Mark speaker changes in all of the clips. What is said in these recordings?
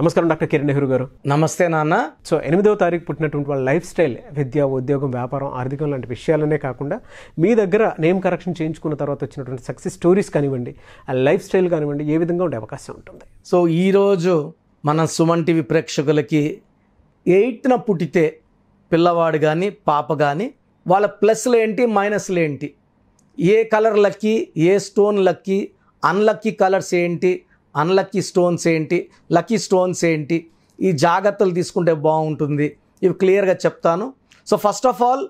Speaker 1: నమస్కారం డాక్టర్ కిరణ్ నెహ్రూ గారు నమస్తే నాన్న సో ఎనిమిదవ తారీఖు పుట్టినటువంటి వాళ్ళ లైఫ్ స్టైల్ విద్య ఉద్యోగం వ్యాపారం ఆర్థికం లాంటి విషయాలనే కాకుండా మీ దగ్గర నేమ్ కరెక్షన్ చేయించుకున్న తర్వాత వచ్చినటువంటి సక్సెస్ స్టోరీస్ కానివ్వండి ఆ లైఫ్ స్టైల్ కానివ్వండి ఏ విధంగా ఉండే అవకాశం ఉంటుంది సో ఈరోజు మన సుమన్ టీవీ ప్రేక్షకులకి ఎయిట్న పుట్టితే పిల్లవాడు కానీ పాప కానీ వాళ్ళ ప్లస్లు ఏంటి మైనస్లు ఏంటి ఏ కలర్ లక్కీ ఏ స్టోన్ లక్కీ అన్లక్కీ కలర్స్ ఏంటి అన్లక్కీ స్టోన్స్ ఏంటి లక్కీ స్టోన్స్ ఏంటి ఈ జాగ్రత్తలు తీసుకుంటే బాగుంటుంది ఇవి క్లియర్గా చెప్తాను సో ఫస్ట్ ఆఫ్ ఆల్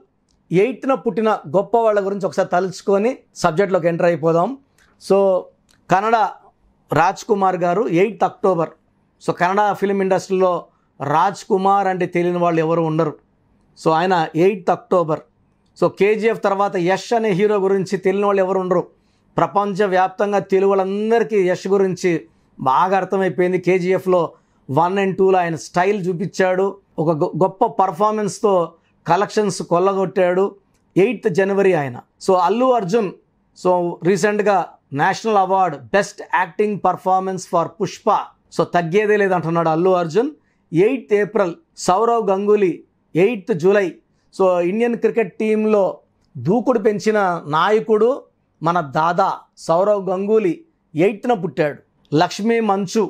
Speaker 1: ఎయిత్న పుట్టిన గొప్ప వాళ్ళ గురించి ఒకసారి తలుచుకొని సబ్జెక్ట్లోకి ఎంటర్ అయిపోదాం సో కన్నడ రాజ్ కుమార్ గారు eighth October so Kannada film ఇండస్ట్రీలో రాజ్ కుమార్ అంటే తెలియని వాళ్ళు ఎవరు ఉండరు సో ఆయన ఎయిత్ అక్టోబర్ సో కేజీఎఫ్ తర్వాత యష్ అనే హీరో గురించి తెలియని వాళ్ళు ఎవరు ఉండరు ప్రపంచవ్యాప్తంగా తెలుగులందరికీ యష్ గురించి బాగా అర్థమైపోయింది కేజీఎఫ్లో వన్ అండ్ టూలో ఆయన స్టైల్ చూపించాడు ఒక గొప్ప పర్ఫార్మెన్స్తో కలెక్షన్స్ కొల్లగొట్టాడు ఎయిత్ జనవరి ఆయన సో అల్లు అర్జున్ సో రీసెంట్గా national award best acting performance for Pushpa so తగ్గేదే లేదంటున్నాడు Allu Arjun eighth April Sourav Ganguly eighth July so Indian cricket టీంలో దూకుడు పెంచిన నాయకుడు మన దాదా సౌరవ్ గంగూలీ ఎయిత్న పుట్టాడు లక్ష్మీ మంచు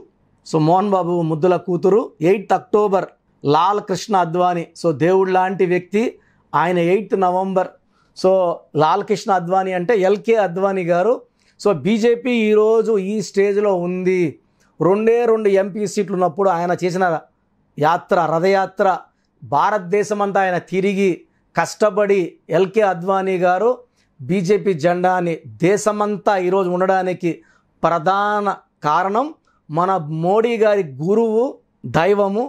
Speaker 1: సో మోహన్ బాబు ముద్దుల కూతురు eighth October Lal Krishna Advani so దేవుడు లాంటి వ్యక్తి ఆయన eighth November so Lal Krishna Advani అంటే ఎల్కే అద్వానీ గారు సో బీజేపీ ఈరోజు ఈ స్టేజ్లో ఉంది రెండే రెండు ఎంపీ సీట్లు ఉన్నప్పుడు ఆయన చేసిన యాత్ర రథయాత్ర భారతదేశమంతా ఆయన తిరిగి కష్టపడి ఎల్కే అద్వానీ గారు బీజేపీ జెండా అని దేశమంతా ఈరోజు ఉండడానికి ప్రధాన కారణం మన మోడీ గారి గురువు దైవము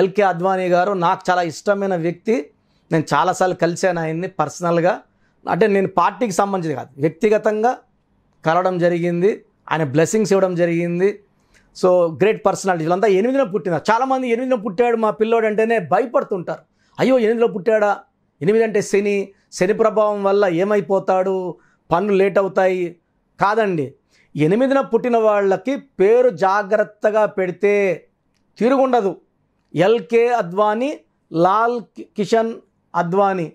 Speaker 1: ఎల్కే అద్వానీ గారు నాకు చాలా ఇష్టమైన వ్యక్తి నేను చాలాసార్లు కలిశాను ఆయన్ని పర్సనల్గా అంటే నేను పార్టీకి సంబంధించి కాదు వ్యక్తిగతంగా కలవడం జరిగింది ఆయన బ్లెస్సింగ్స్ ఇవ్వడం జరిగింది సో గ్రేట్ పర్సనాలిటీ వీళ్ళంతా ఎనిమిదిలో పుట్టిందా చాలామంది ఎనిమిదిలో పుట్టాడు మా పిల్లోడు అంటేనే భయపడుతుంటారు అయ్యో ఎనిమిదిలో పుట్టాడా ఎనిమిదంటే శని శని ప్రభావం వల్ల ఏమైపోతాడు పనులు లేట్ అవుతాయి కాదండి ఎనిమిదిన పుట్టిన వాళ్ళకి పేరు జాగ్రత్తగా పెడితే తిరుగుండదు ఎల్కే అద్వానీ లాల్ కిషన్ అద్వానీ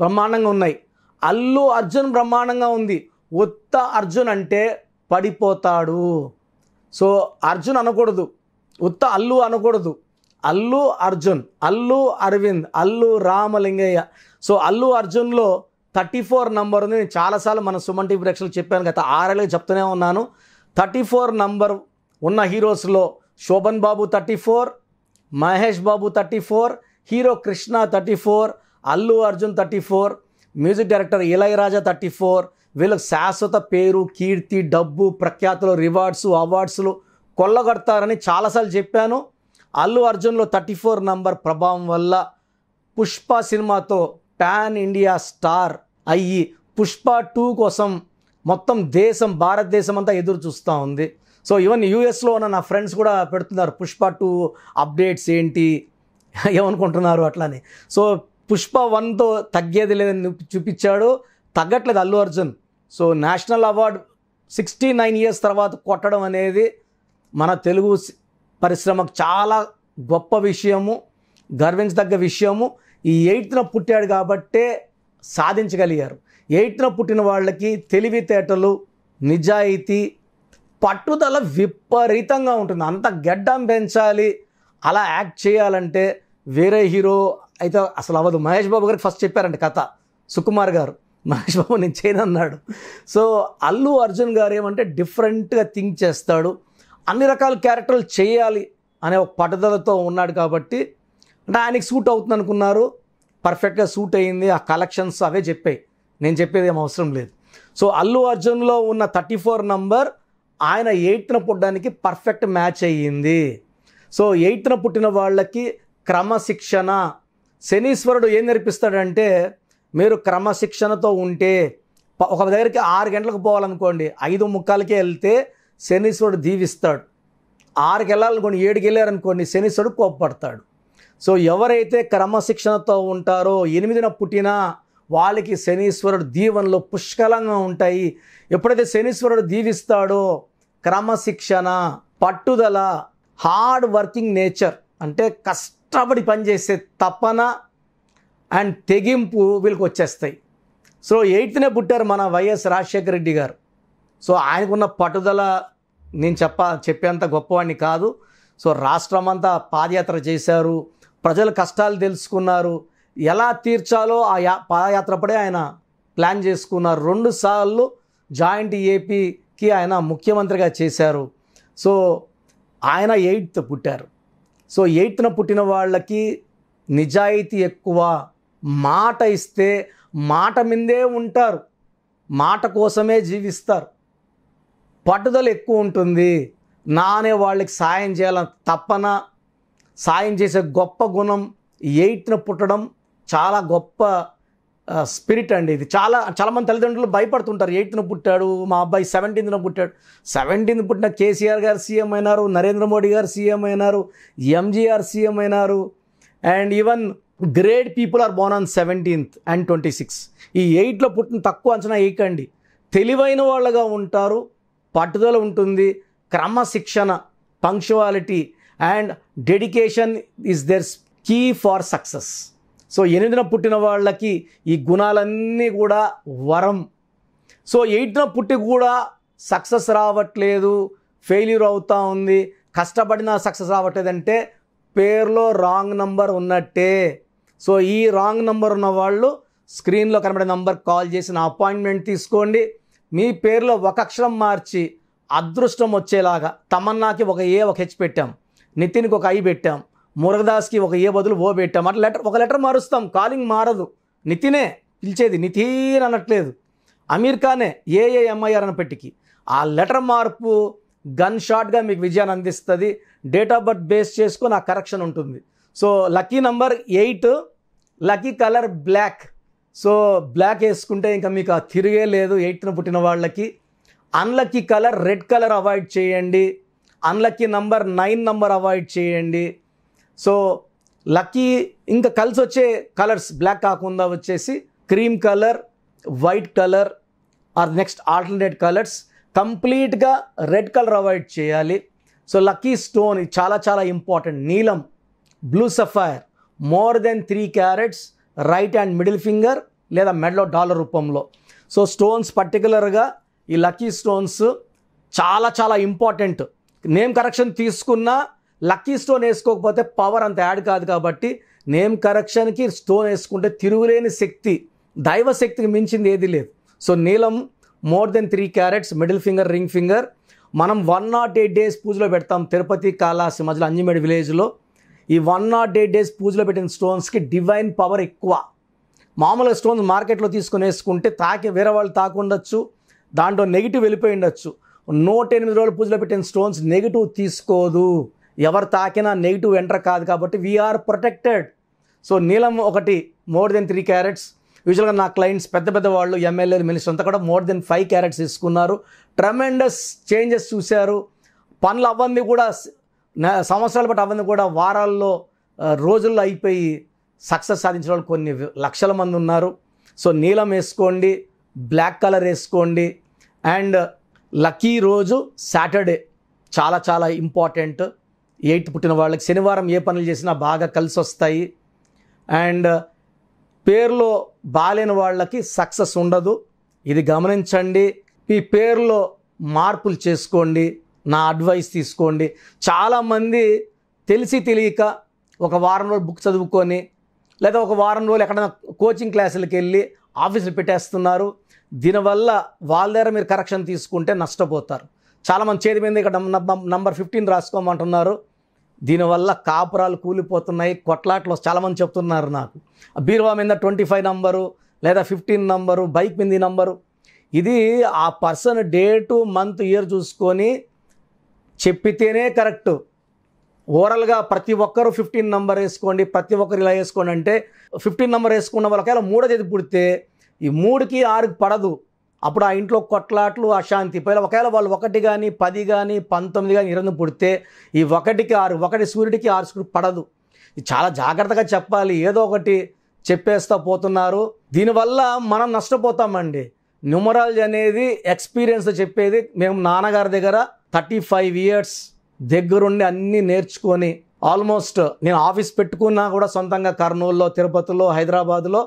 Speaker 1: బ్రహ్మాండంగా ఉన్నాయి అల్లు అర్జున్ బ్రహ్మాండంగా ఉంది ఉత్త అర్జున్ అంటే పడిపోతాడు సో అర్జున్ అనకూడదు ఉత్త అల్లు అనకూడదు అల్లు అర్జున్ అల్లు అరవింద్ అల్లు రామలింగయ్య సో అల్లు అర్జున్లో థర్టీ ఫోర్ నంబర్ ఉంది నేను చాలాసార్లు మన సుమన్ టీవీ ప్రేక్షకులు చెప్పాను గత ఆరేళ్ళకి చెప్తూనే ఉన్నాను థర్టీ ఫోర్ నంబర్ ఉన్న హీరోస్లో Shoban Babu thirty four Mahesh Babu thirty four hero Krishna thirty four Allu Arjun thirty four music director Ilaiyaraaja thirty four వీళ్ళకి శాశ్వత పేరు కీర్తి డబ్బు ప్రఖ్యాతులు రివార్డ్స్ అవార్డ్స్లు కొల్లగొడతారని చాలాసార్లు చెప్పాను అల్లు అర్జున్లో థర్టీ ఫోర్ నంబర్ ప్రభావం వల్ల పుష్ప సినిమాతో ప్యాన్ ఇండియా స్టార్ అయ్యి పుష్ప టూ కోసం మొత్తం దేశం భారతదేశం అంతా ఎదురు చూస్తూ ఉంది సో ఈవెన్ యూఎస్లో ఉన్న నా ఫ్రెండ్స్ కూడా పెడుతున్నారు పుష్ప టూ అప్డేట్స్ ఏంటి ఏమనుకుంటున్నారు అట్లానే సో పుష్ప వన్తో తగ్గేది లేదని చూపించాడు తగ్గట్లేదు Allu Arjun so national award sixty nine years తర్వాత కొట్టడం అనేది మన తెలుగు పరిశ్రమకు చాలా గొప్ప విషయము గర్వించదగ్గ విషయము ఈ ఎయిత్న పుట్టాడు కాబట్టే సాధించగలిగారు ఎయిత్న పుట్టిన వాళ్ళకి తెలివితేటలు నిజాయితీ పట్టుదల విపరీతంగా ఉంటుంది అంత గడ్డం పెంచాలి అలా యాక్ట్ చేయాలంటే వేరే హీరో అయితే అసలు అవ్వదు మహేష్ బాబు గారికి ఫస్ట్ చెప్పారండి కథ సుకుమార్ గారు మహేష్ బాబు నేను చేయనన్నాడు సో అల్లు అర్జున్ గారు ఏమంటే డిఫరెంట్గా థింక్ చేస్తాడు అన్ని రకాల క్యారెక్టర్లు చేయాలి అనే ఒక పట్టుదలతో ఉన్నాడు కాబట్టి అంటే ఆయనకి సూట్ అవుతుంది అనుకున్నారు పర్ఫెక్ట్గా సూట్ అయ్యింది ఆ కలెక్షన్స్ అవే చెప్పాయి నేను చెప్పేది ఏం అవసరం లేదు సో అల్లు అర్జున్లో ఉన్న థర్టీ ఫోర్ నంబర్ ఆయన ఎయిత్న పుట్టడానికి పర్ఫెక్ట్ మ్యాచ్ అయ్యింది సో ఎయిత్న పుట్టిన వాళ్ళకి క్రమశిక్షణ శనీశ్వరుడు ఏం నేర్పిస్తాడంటే మీరు క్రమశిక్షణతో ఉంటే ఒక దగ్గరికి ఆరు గంటలకు పోవాలనుకోండి ఐదు ముక్కాలకే వెళ్తే శనీశ్వరుడు దీవిస్తాడు ఆరుకి వెళ్ళాలనుకోండి ఏడుకి వెళ్ళారనుకోండి శనీశ్వరుడు కోప్పడతాడు సో ఎవరైతే క్రమశిక్షణతో ఉంటారో ఎనిమిదిన పుట్టినా వాళ్ళకి శనీశ్వరుడు దీవెనలు పుష్కలంగా ఉంటాయి ఎప్పుడైతే శనీశ్వరుడు దీవిస్తాడో క్రమశిక్షణ పట్టుదల హార్డ్ వర్కింగ్ నేచర్ అంటే కష్టపడి పనిచేసే తపన అండ్ తెగింపు వీళ్ళకి వచ్చేస్తాయి సో ఎయిత్నే పుట్టారు మన వైఎస్ రాజశేఖర రెడ్డి గారు సో ఆయనకున్న పట్టుదల నేను చెప్ప చెప్పేంత గొప్పవాడిని కాదు సో రాష్ట్రం అంతా పాదయాత్ర చేశారు ప్రజల కష్టాలు తెలుసుకున్నారు ఎలా తీర్చాలో ఆ యా పాదయాత్రపడే ఆయన ప్లాన్ చేసుకున్నారు రెండు సార్లు జాయింట్ ఏపీకి ఆయన ముఖ్యమంత్రిగా చేశారు సో ఆయన ఎయిత్ పుట్టారు సో ఎయిత్న పుట్టిన వాళ్ళకి నిజాయితీ ఎక్కువ మాట ఇస్తే మాట మీదే ఉంటారు మాట కోసమే జీవిస్తారు పట్టుదల ఎక్కువ ఉంటుంది నానే వాళ్ళకి సాయం చేయాలని తప్పన సాయం చేసే గొప్ప గుణం ఎయిట్ను పుట్టడం చాలా గొప్ప స్పిరిట్ అండి ఇది చాలా చాలామంది తల్లిదండ్రులు భయపడుతుంటారు ఎయిత్న పుట్టాడు మా అబ్బాయి సెవెంటీన్త్న పుట్టాడు సెవెంటీన్త్ పుట్టిన కేసీఆర్ గారు సీఎం అయినారు నరేంద్ర మోడీ గారు సీఎం అయినారు ఎంజీఆర్ సీఎం అయినారు and even great people are born on seventeenth and twenty six ఈ ఎయిట్లో పుట్టిన తక్కువ అంచనా అండి తెలివైన వాళ్ళగా ఉంటారు పట్టుదల ఉంటుంది క్రమశిక్షణ punctuality and dedication is their key for success so ఎనిమిదిన పుట్టిన వాళ్ళకి ఈ గుణాలన్నీ కూడా వరం సో ఎయిట్న పుట్టి కూడా సక్సెస్ రావట్లేదు ఫెయిల్యూర్ అవుతూ ఉంది కష్టపడినా సక్సెస్ రావట్లేదంటే పేర్లో రాంగ్ నంబర్ ఉన్నట్టే సో ఈ రాంగ్ నంబర్ ఉన్న వాళ్ళు స్క్రీన్లో కనబడే నంబర్ కాల్ చేసిన అపాయింట్మెంట్ తీసుకోండి మీ పేరులో ఒక అక్షరం మార్చి అదృష్టం వచ్చేలాగా తమన్నాకి ఒక ఏ ఒక హెచ్ పెట్టాం నితిన్కి ఒక ఐ పెట్టాం మురగదాస్కి ఒక ఏ బదులు ఓ పెట్టాం అట్లా లెటర్ ఒక లెటర్ మారుస్తాం కాలింగ్ మారదు నితినే పిలిచేది నితీన్ అనట్లేదు అమీర్ ఖానే ఏఏఎంఐఆర్ ఎంఐఆర్ పెట్టికి ఆ లెటర్ మార్పు గన్ షాట్గా మీకు విజయాన్ని అందిస్తుంది డేట్ ఆఫ్ బర్త్ బేస్ చేసుకుని ఆ కరెక్షన్ ఉంటుంది so lucky number eight lucky colour black so black వేసుకుంటే ఇంకా మీకు తిరిగే లేదు ఎయిత్న పుట్టిన వాళ్ళకి unlucky colour red colour avoid చేయండి unlucky number nine number avoid చేయండి సో లక్కీ ఇంకా కలిసి వచ్చే కలర్స్ బ్లాక్ కాకుండా వచ్చేసి cream colour white colour or next alternate colours కంప్లీట్గా రెడ్ కలర్ అవాయిడ్ చేయాలి సో లక్కీ స్టోన్ చాలా చాలా ఇంపార్టెంట్ నీలం blue sapphire more than three carats right and middle finger లేదా మెడలో డాలర్ రూపంలో సో స్టోన్స్ పర్టికులర్గా ఈ లక్కీ స్టోన్స్ చాలా చాలా ఇంపార్టెంట్ నేమ్ కరెక్షన్ తీసుకున్నా లక్కీ స్టోన్ వేసుకోకపోతే పవర్ అంత యాడ్ కాదు కాబట్టి నేమ్ కరెక్షన్కి స్టోన్ వేసుకుంటే తిరుగులేని శక్తి దైవ శక్తికి మించింది ఏది లేదు సో నీలం more than three carats middle finger ring finger మనం వన్ నాట్ ఎయిట్ డేస్ పూజలో పెడతాం తిరుపతి కాళాసి మధ్యలో అంజమేడి విలేజ్లో ఈ వన్ నాట్ ఎయిట్ డేస్ పూజలో పెట్టిన స్టోన్స్కి డివైన్ పవర్ ఎక్కువ మామూలుగా స్టోన్స్ మార్కెట్లో తీసుకుని వేసుకుంటే తాకి వేరే వాళ్ళు తాకుండొచ్చు దాంట్లో నెగిటివ్ వెళ్ళిపోయి ఉండొచ్చు నూట ఎనిమిది రోజులు పూజలో పెట్టిన స్టోన్స్ నెగిటివ్ తీసుకోదు ఎవరు తాకినా నెగిటివ్ ఎంటర్ కాదు కాబట్టి వీఆర్ ప్రొటెక్టెడ్ సో నీలం ఒకటి మోర్ దెన్ త్రీ క్యారెట్స్ యూజువల్గా నా క్లయింట్స్ పెద్ద పెద్ద వాళ్ళు ఎమ్మెల్యే మినిస్టర్ అంతా కూడా మోర్ దెన్ ఫైవ్ క్యారెట్స్ తీసుకున్నారు ట్రమెండస్ చేంజెస్ చూశారు పనులు అవన్నీ కూడా సంవత్సరాలు బట్టి అవన్నీ కూడా వారాల్లో రోజుల్లో అయిపోయి సక్సెస్ సాధించిన వాళ్ళు కొన్ని లక్షల మంది ఉన్నారు సో నీలం వేసుకోండి బ్లాక్ కలర్ వేసుకోండి అండ్ లక్కీ రోజు సాటర్డే చాలా చాలా ఇంపార్టెంట్ ఎయిత్ పుట్టిన వాళ్ళకి శనివారం ఏ పనులు చేసినా బాగా కలిసి వస్తాయి అండ్ పేర్లో బాగాలేని వాళ్ళకి సక్సెస్ ఉండదు ఇది గమనించండి మీ పేర్లో మార్పులు చేసుకోండి నా అడ్వైస్ తీసుకోండి చాలామంది తెలిసి తెలియక ఒక వారం రోజులు బుక్ చదువుకొని లేదా ఒక వారం రోజులు ఎక్కడైనా కోచింగ్ క్లాసులకు వెళ్ళి ఆఫీసులు పెట్టేస్తున్నారు దీనివల్ల వాళ్ళ దగ్గర మీరు కరెక్షన్ తీసుకుంటే నష్టపోతారు చాలామంది చేతి మీద ఇక్కడ నంబర్ ఫిఫ్టీన్ రాసుకోమంటున్నారు దీనివల్ల కాపురాలు కూలిపోతున్నాయి కొట్లాట్లు చాలామంది చెప్తున్నారు నాకు బీరువా మీద ట్వంటీ ఫైవ్ నంబరు లేదా ఫిఫ్టీన్ నంబరు బైక్ మీద నంబరు ఇది ఆ పర్సన్ డేటు మంత్ ఇయర్ చూసుకొని చెప్పితేనే కరెక్ట్ ఓవరాల్గా ప్రతి ఒక్కరు ఫిఫ్టీన్ నెంబర్ వేసుకోండి ప్రతి ఒక్కరు ఇలా వేసుకోండి అంటే ఫిఫ్టీన్ నెంబర్ వేసుకున్న వాళ్ళకైనా మూడో తేదీ పుడితే ఈ మూడుకి ఆరుకి పడదు అప్పుడు ఆ ఇంట్లో కొట్లాట్లు అశాంతి పైన ఒకవేళ వాళ్ళు ఒకటి కానీ పది కానీ పంతొమ్మిది కానీ ఇరవై పుడితే ఈ ఒకటికి ఆరు ఒకటి సూర్యుడికి ఆరు సూర్యుడు పడదు చాలా జాగ్రత్తగా చెప్పాలి ఏదో ఒకటి చెప్పేస్తా పోతున్నారు దీనివల్ల మనం నష్టపోతామండి న్యూమరాలజీ అనేది ఎక్స్పీరియన్స్ చెప్పేది మేము నాన్నగారి దగ్గర థర్టీ ఫైవ్ ఇయర్స్ దగ్గరుండి అన్నీ నేర్చుకొని ఆల్మోస్ట్ నేను ఆఫీస్ పెట్టుకున్నా కూడా సొంతంగా కర్నూలులో తిరుపతిలో హైదరాబాద్లో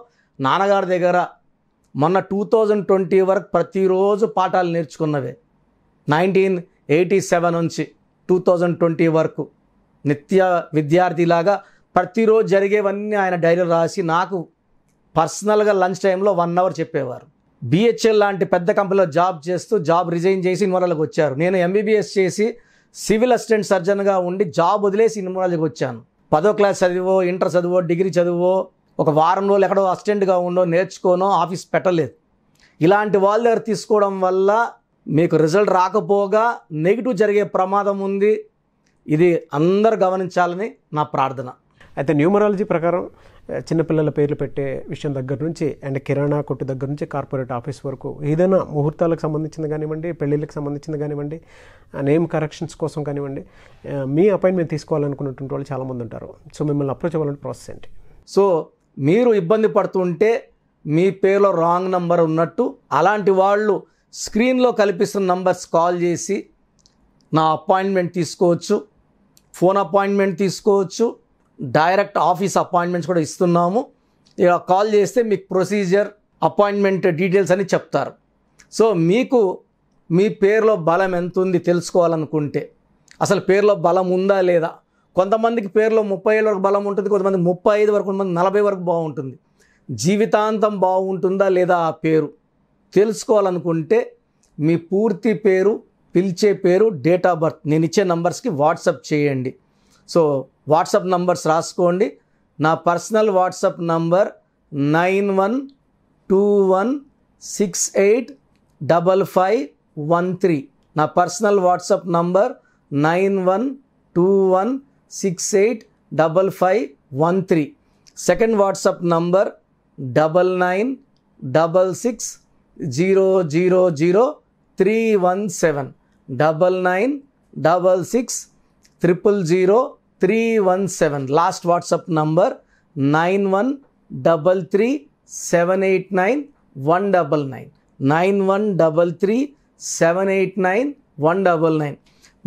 Speaker 1: నాన్నగారి దగ్గర మొన్న టూ థౌజండ్ ట్వంటీ వరకు ప్రతిరోజు పాఠాలు నేర్చుకున్నవి నైన్టీన్ ఎయిటీ సెవెన్ నుంచి టూ థౌజండ్ ట్వంటీ వరకు నిత్య విద్యార్థిలాగా ప్రతిరోజు జరిగేవన్నీ ఆయన డైరీలు రాసి నాకు పర్సనల్గా లంచ్ టైంలో వన్ అవర్ చెప్పేవారు బిహెచ్ఎల్ లాంటి పెద్ద కంపెనీలో జాబ్ చేస్తూ జాబ్ రిజైన్ చేసి ఇన్మూరాలకు వచ్చారు నేను ఎంబీబీఎస్ చేసి సివిల్ అసిస్టెంట్ సర్జన్గా ఉండి జాబ్ వదిలేసి ఇన్మోరాలకి వచ్చాను పదో క్లాస్ చదివో ఇంటర్ చదివో డిగ్రీ చదివో ఒక వారం రోజులు ఎక్కడో అసిస్టెంట్గా ఉండో నేర్చుకోనో ఆఫీస్ పెట్టలేదు ఇలాంటి వాళ్ళ దగ్గర తీసుకోవడం వల్ల మీకు రిజల్ట్ రాకపోగా నెగిటివ్ జరిగే ప్రమాదం ఉంది ఇది అందరు గమనించాలని నా ప్రార్థన అయితే న్యూమరాలజీ ప్రకారం చిన్నపిల్లల పేర్లు పెట్టే విషయం దగ్గర నుంచి అండ్ కిరాణా కొట్టు దగ్గర నుంచి కార్పొరేట్ ఆఫీస్ వరకు ఏదైనా ముహూర్తాలకు సంబంధించింది కానివ్వండి పెళ్ళిళ్ళకి సంబంధించింది కానివ్వండి నేమ్ కరెక్షన్స్ కోసం కానివ్వండి మీ అపాయింట్మెంట్ తీసుకోవాలనుకున్నటువంటి వాళ్ళు చాలామంది ఉంటారు సో మిమ్మల్ని అప్రోచ్ అవ్వాలంటే ప్రాసెస్ ఏంటి సో మీరు ఇబ్బంది పడుతుంటే మీ పేరులో రాంగ్ నంబర్ ఉన్నట్టు అలాంటి వాళ్ళు స్క్రీన్లో కల్పిస్తున్న నంబర్స్ కాల్ చేసి నా అపాయింట్మెంట్ తీసుకోవచ్చు ఫోన్ అపాయింట్మెంట్ తీసుకోవచ్చు డైరెక్ట్ ఆఫీస్ అపాయింట్మెంట్స్ కూడా ఇస్తున్నాము ఇక కాల్ చేస్తే మీకు ప్రొసీజర్ అపాయింట్మెంట్ డీటెయిల్స్ అని చెప్తారు సో మీకు మీ పేరులో బలం ఎంత ఉంది తెలుసుకోవాలనుకుంటే అసలు పేరులో బలం ఉందా లేదా కొంతమందికి పేరులో ముప్పై ఏళ్ళ వరకు బలం ఉంటుంది కొంతమంది ముప్పై ఐదు వరకు కొంతమంది నలభై వరకు బాగుంటుంది జీవితాంతం బాగుంటుందా లేదా ఆ పేరు తెలుసుకోవాలనుకుంటే మీ పూర్తి పేరు పిలిచే పేరు డేట్ ఆఫ్ బర్త్ నేను ఇచ్చే నంబర్స్కి వాట్సప్ చేయండి సో వాట్సాప్ నంబర్స్ రాసుకోండి నా personal WhatsApp number nine one two one six eight double five one three నా personal WhatsApp number nine one two one six eight double five one three second WhatsApp number double nine double six zero zero zero three one seven double nine double six triple zero three one seven last WhatsApp number nine one double three seven eight nine one double nine nine one double three seven eight nine one double nine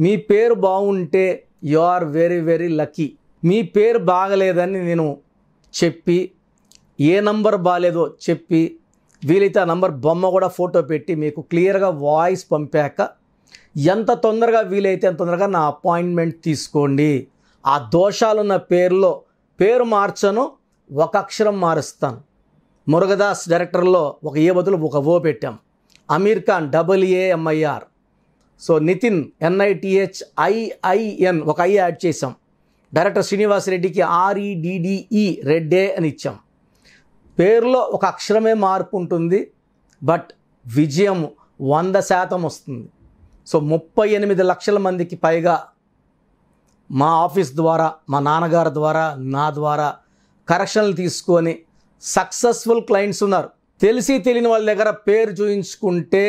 Speaker 1: మీ పేరు బాగుంటే you are very very lucky మీ పేరు బాగలేదని నేను చెప్పి ఏ number బాగాలేదో చెప్పి వీలైతే ఆ నంబర్ బొమ్మ కూడా ఫోటో పెట్టి మీకు క్లియర్గా వాయిస్ పంపాక ఎంత తొందరగా వీలైతే అంత తొందరగా నా అపాయింట్మెంట్ తీసుకోండి ఆ దోషాలున్న పేరులో పేరు మార్చను ఒక అక్షరం మారుస్తాను మురుగదాస్ డైరెక్టర్లో ఒక ఏ బదులు ఒక ఓ పెట్టాం Aamir Khan double A M I R so Nitin N I T H I I N ఒక ఐ యాడ్ చేసాం డైరెక్టర్ శ్రీనివాస్ రెడ్డికి ఆర్ఈడిడిఈ రెడ్డే అని ఇచ్చాం పేరులో ఒక అక్షరమే మార్పు ఉంటుంది బట్ విజయం వంద శాతం వస్తుంది సో ముప్పై ఎనిమిది లక్షల మందికి పైగా మా ఆఫీస్ ద్వారా మా నాన్నగారి ద్వారా నా ద్వారా కరెక్షన్లు తీసుకొని సక్సెస్ఫుల్ క్లయింట్స్ ఉన్నారు తెలిసి తెలియని వాళ్ళ దగ్గర పేరు చూయించుకుంటే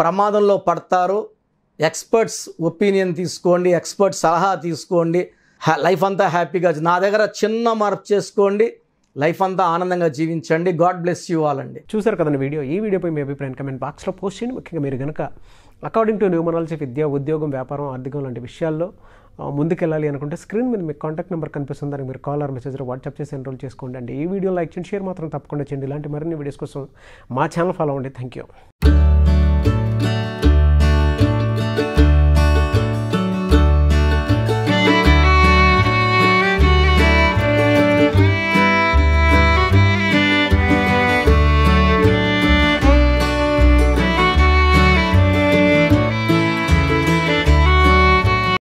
Speaker 1: ప్రమాదంలో పడతారు ఎక్స్పర్ట్స్ ఒపీనియన్ తీసుకోండి ఎక్స్పర్ట్ సలహా తీసుకోండి లైఫ్ అంతా హ్యాపీగా నా దగ్గర చిన్న మార్పు చేసుకోండి లైఫ్ అంతా ఆనందంగా జీవించండి గాడ్ బ్లెస్ యూ ఆలండి చూసారు కదండి వీడియో ఈ వీడియోపై మీ అభిప్రాయం కమెంట్ బాక్స్లో పోస్ట్ చేయండి ముఖ్యంగా మీరు కనుక అకార్డింగ్ టు న్యూమరాలజీ విద్య ఉద్యోగం వ్యాపారం ఆర్థికం లాంటి విషయాల్లో ముందుకెళ్ళాలి అనుకుంటే స్క్రీన్ మీద మీకు కాంటాక్ట్ నెంబర్ కనిపిస్తుంది దానికి మీరు కాల్ ఆర్ మెసేజ్ వాట్సాప్ చేసి ఎన్రోల్ చేసుకోండి అండి ఈ వీడియో లైక్ చేయండి షేర్ మాత్రం తప్పకుండా చేయండి ఇలాంటి మరిన్ని వీడియోస్ కోసం మా ఛానల్ ఫాలో అవ్వండి థ్యాంక్ యూ